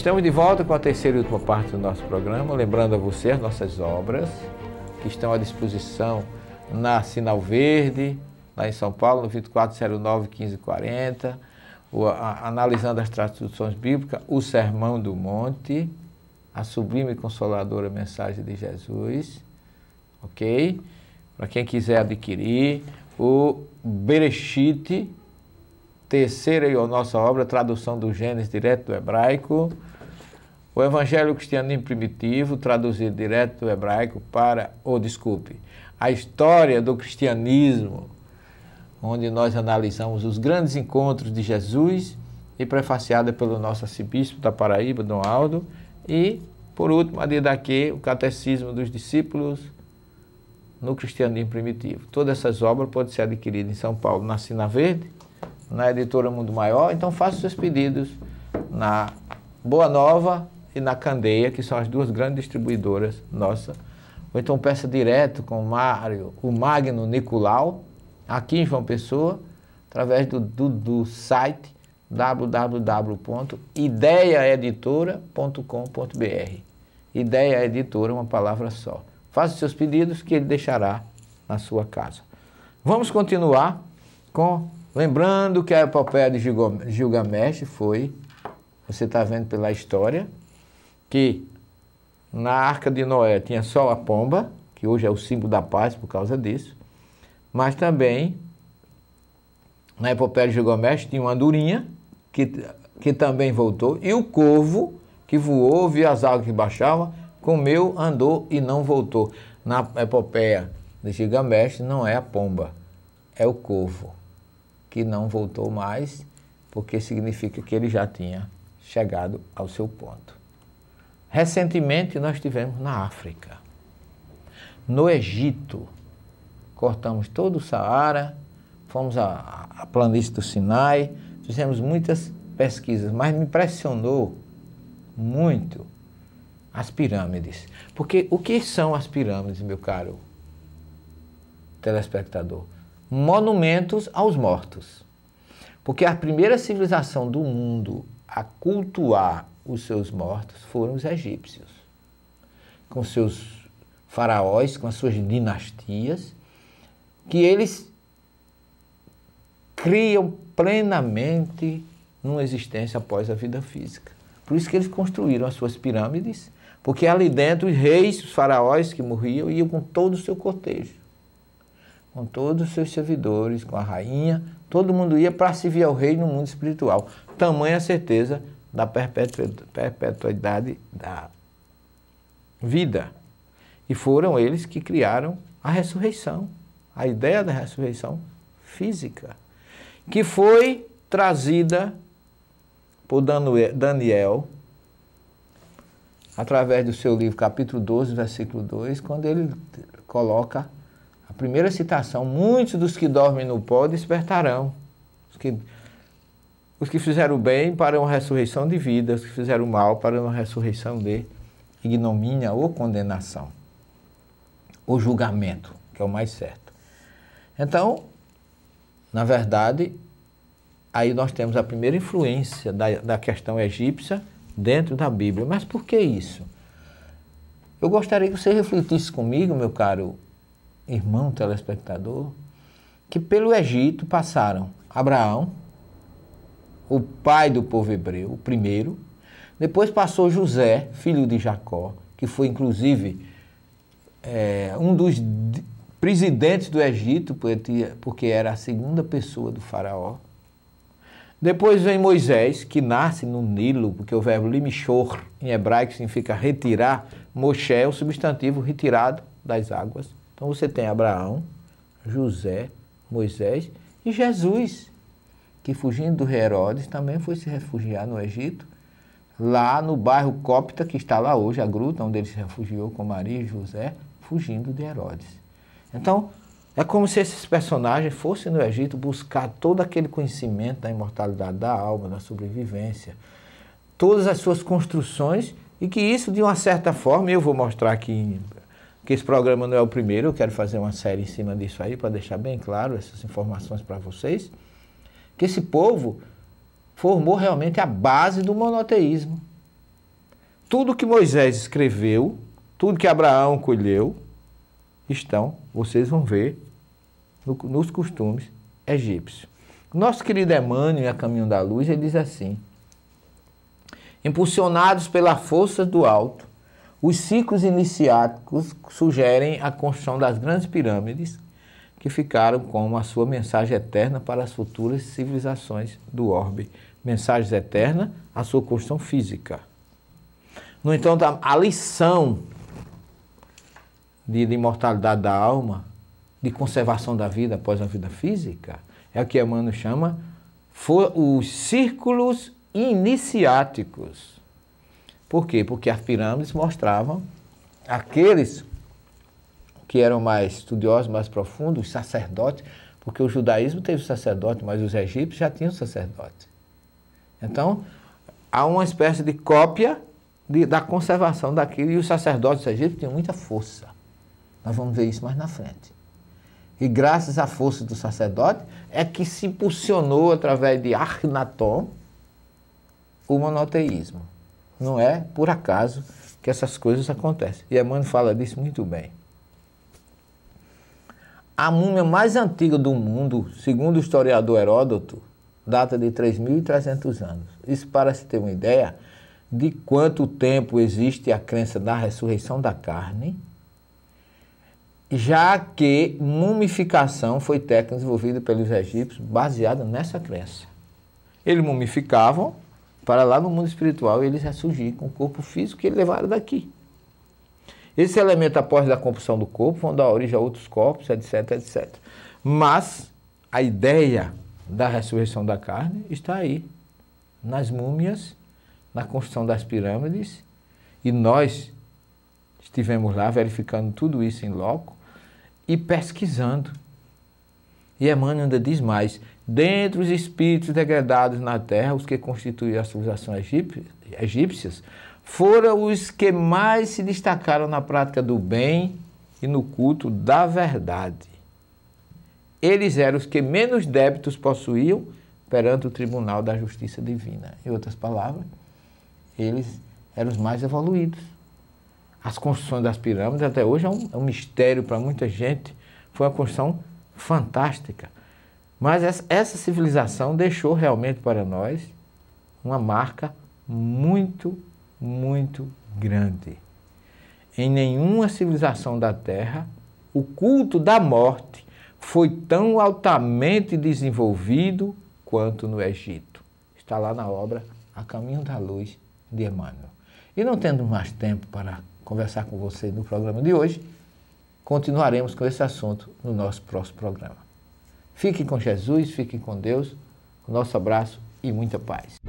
Estamos de volta com a terceira e última parte do nosso programa, lembrando a você as nossas obras que estão à disposição na Sinal Verde, lá em São Paulo, no 2409 1540, o, a, analisando as traduções bíblicas, o Sermão do Monte, a sublime e consoladora mensagem de Jesus, ok? Para quem quiser adquirir, o Berechite, terceira e a nossa obra, tradução do Gênesis direto do hebraico, o Evangelho Cristianismo Primitivo, traduzido direto do hebraico para, ou oh, desculpe, a história do cristianismo, onde nós analisamos os grandes encontros de Jesus e prefaciada pelo nosso arcebispo da Paraíba, Dom Aldo, e, por último, a Didaquê, o Catecismo dos Discípulos no Cristianismo Primitivo. Todas essas obras podem ser adquiridas em São Paulo, na Sina Verde, na editora Mundo Maior. Então faça seus pedidos na Boa Nova e na Candeia, que são as duas grandes distribuidoras nossa. Ou então peça direto com o Mário, o Magno Nicolau, aqui em João Pessoa, através do, do, do site www.ideiaeditora.com.br. Ideia Editora, uma palavra só. Faça seus pedidos que ele deixará na sua casa. Vamos continuar com Lembrando que a epopeia de Gilgamesh foi, você está vendo pela história, que na arca de Noé tinha só a pomba, que hoje é o símbolo da paz por causa disso, mas também na epopeia de Gilgamesh tinha uma durinha, que, que também voltou, e o corvo, que voou, via as águas que baixavam, comeu, andou e não voltou. Na epopeia de Gilgamesh não é a pomba, é o corvo que não voltou mais, porque significa que ele já tinha chegado ao seu ponto. Recentemente nós tivemos na África, no Egito, cortamos todo o Saara, fomos à, à planície do Sinai, fizemos muitas pesquisas, mas me impressionou muito as pirâmides. Porque o que são as pirâmides, meu caro telespectador? monumentos aos mortos. Porque a primeira civilização do mundo a cultuar os seus mortos foram os egípcios, com seus faraós, com as suas dinastias, que eles criam plenamente numa existência após a vida física. Por isso que eles construíram as suas pirâmides, porque ali dentro os reis, os faraós que morriam, iam com todo o seu cortejo com todos os seus servidores, com a rainha, todo mundo ia para servir ao rei no mundo espiritual. Tamanha a certeza da perpetuidade da vida. E foram eles que criaram a ressurreição, a ideia da ressurreição física, que foi trazida por Daniel através do seu livro, capítulo 12, versículo 2, quando ele coloca a primeira citação: muitos dos que dormem no pó despertarão. Os que, os que fizeram bem para uma ressurreição de vida, os que fizeram mal para uma ressurreição de ignomínia ou condenação, ou julgamento, que é o mais certo. Então, na verdade, aí nós temos a primeira influência da, da questão egípcia dentro da Bíblia. Mas por que isso? Eu gostaria que você refletisse comigo, meu caro irmão telespectador, que pelo Egito passaram Abraão, o pai do povo hebreu, o primeiro, depois passou José, filho de Jacó, que foi inclusive é, um dos presidentes do Egito, porque era a segunda pessoa do faraó. Depois vem Moisés, que nasce no Nilo, porque o verbo limchor em hebraico significa retirar, Moshe é o substantivo retirado das águas. Então você tem Abraão, José, Moisés e Jesus, que fugindo do rei Herodes também foi se refugiar no Egito, lá no bairro Cópita que está lá hoje, a gruta onde ele se refugiou com Maria e José, fugindo de Herodes. Então, é como se esses personagens fossem no Egito buscar todo aquele conhecimento da imortalidade da alma, da sobrevivência, todas as suas construções, e que isso, de uma certa forma, eu vou mostrar aqui que esse programa não é o primeiro, eu quero fazer uma série em cima disso aí, para deixar bem claro essas informações para vocês, que esse povo formou realmente a base do monoteísmo. Tudo que Moisés escreveu, tudo que Abraão colheu, estão, vocês vão ver, no, nos costumes egípcios. Nosso querido Emmanuel, a Caminho da Luz, ele diz assim: impulsionados pela força do alto, os ciclos iniciáticos sugerem a construção das grandes pirâmides que ficaram como a sua mensagem eterna para as futuras civilizações do orbe. Mensagem eterna, a sua construção física. No entanto, a lição de, de imortalidade da alma, de conservação da vida após a vida física, é o que Emmanuel chama os círculos iniciáticos. Por quê? Porque as pirâmides mostravam aqueles que eram mais estudiosos, mais profundos, os sacerdotes, porque o judaísmo teve sacerdote, mas os egípcios já tinham sacerdote. Então, há uma espécie de cópia de, da conservação daquilo, e os sacerdotes egípcios tinham muita força. Nós vamos ver isso mais na frente. E graças à força do sacerdote é que se impulsionou através de Akhenaton o monoteísmo. Não é por acaso que essas coisas acontecem. E Emmanuel fala disso muito bem. A múmia mais antiga do mundo, segundo o historiador Heródoto, data de 3.300 anos. Isso para se ter uma ideia de quanto tempo existe a crença da ressurreição da carne, já que mumificação foi técnica desenvolvida pelos egípcios baseada nessa crença. Eles mumificavam para lá no mundo espiritual eles ressurgir com o corpo físico que eles levaram daqui. Esse elemento, após da compulsão do corpo, vão dar origem a outros corpos, etc, etc. Mas a ideia da ressurreição da carne está aí, nas múmias, na construção das pirâmides, e nós estivemos lá verificando tudo isso em loco e pesquisando. E Emmanuel ainda diz mais: dentre os espíritos degradados na terra, os que constituíam a civilização egípcias, foram os que mais se destacaram na prática do bem e no culto da verdade. Eles eram os que menos débitos possuíam perante o tribunal da justiça divina. Em outras palavras, eles eram os mais evoluídos. As construções das pirâmides até hoje é um, é um mistério para muita gente. Foi uma construção fantástica mas essa, civilização deixou realmente para nós uma marca muito, muito grande. Em nenhuma civilização da Terra, o culto da morte foi tão altamente desenvolvido quanto no Egito. Está lá na obra A Caminho da Luz de Emmanuel. E não tendo mais tempo para conversar com vocês no programa de hoje, continuaremos com esse assunto no nosso próximo programa. Fiquem com Jesus, fiquem com Deus. Nosso abraço e muita paz.